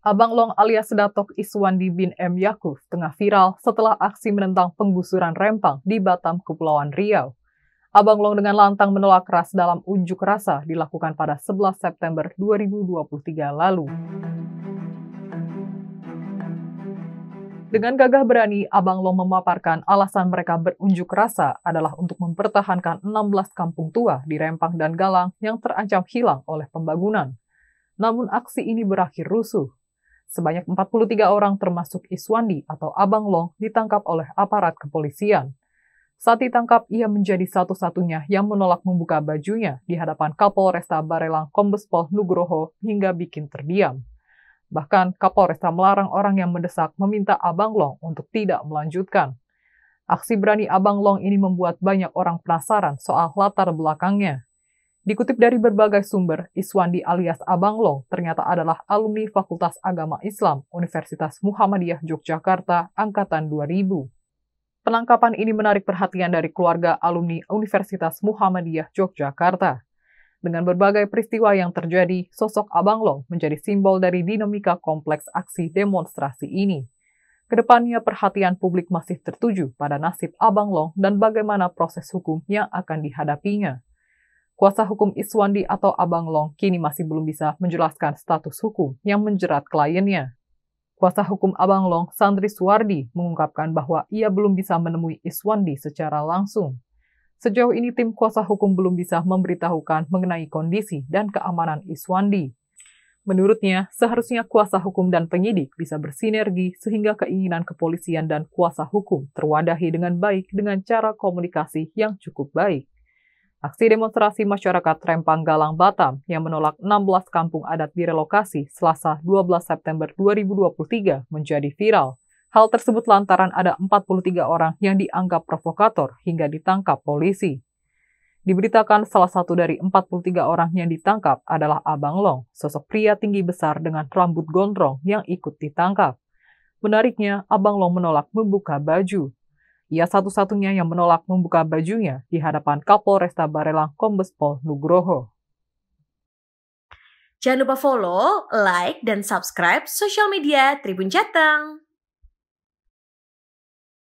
Abang Long alias Datok Iswandi bin M. Yakuf tengah viral setelah aksi menentang penggusuran rempang di Batam, Kepulauan Riau. Abang Long dengan lantang menolak keras dalam unjuk rasa dilakukan pada 11 September 2023 lalu. Dengan gagah berani, Abang Long memaparkan alasan mereka berunjuk rasa adalah untuk mempertahankan 16 kampung tua di Rempang dan Galang yang terancam hilang oleh pembangunan. Namun aksi ini berakhir rusuh Sebanyak 43 orang termasuk Iswandi atau Abang Long ditangkap oleh aparat kepolisian. Saat ditangkap, ia menjadi satu-satunya yang menolak membuka bajunya di hadapan Kapolresta Barelang Kombespol Nugroho hingga bikin terdiam. Bahkan Kapolresta melarang orang yang mendesak meminta Abang Long untuk tidak melanjutkan. Aksi berani Abang Long ini membuat banyak orang penasaran soal latar belakangnya. Dikutip dari berbagai sumber, Iswandi alias Abang Long ternyata adalah alumni Fakultas Agama Islam Universitas Muhammadiyah Yogyakarta Angkatan 2000. Penangkapan ini menarik perhatian dari keluarga alumni Universitas Muhammadiyah Yogyakarta. Dengan berbagai peristiwa yang terjadi, sosok Abang Long menjadi simbol dari dinamika kompleks aksi demonstrasi ini. Kedepannya perhatian publik masih tertuju pada nasib Abang Long dan bagaimana proses hukum yang akan dihadapinya. Kuasa hukum Iswandi atau Abang Long kini masih belum bisa menjelaskan status hukum yang menjerat kliennya. Kuasa hukum Abang Long, Sandri Suwardi, mengungkapkan bahwa ia belum bisa menemui Iswandi secara langsung. Sejauh ini tim kuasa hukum belum bisa memberitahukan mengenai kondisi dan keamanan Iswandi. Menurutnya, seharusnya kuasa hukum dan penyidik bisa bersinergi sehingga keinginan kepolisian dan kuasa hukum terwadahi dengan baik dengan cara komunikasi yang cukup baik. Aksi demonstrasi masyarakat Rempang Galang Batam yang menolak 16 kampung adat direlokasi Selasa 12 September 2023 menjadi viral. Hal tersebut lantaran ada 43 orang yang dianggap provokator hingga ditangkap polisi. Diberitakan salah satu dari 43 orang yang ditangkap adalah Abang Long, sosok pria tinggi besar dengan rambut gondrong yang ikut ditangkap. Menariknya, Abang Long menolak membuka baju, ia satu-satunya yang menolak membuka bajunya di hadapan Kapolresta Barelang Kombes Pol Nugroho. Jangan lupa follow, like, dan subscribe sosial media Tribun Jateng.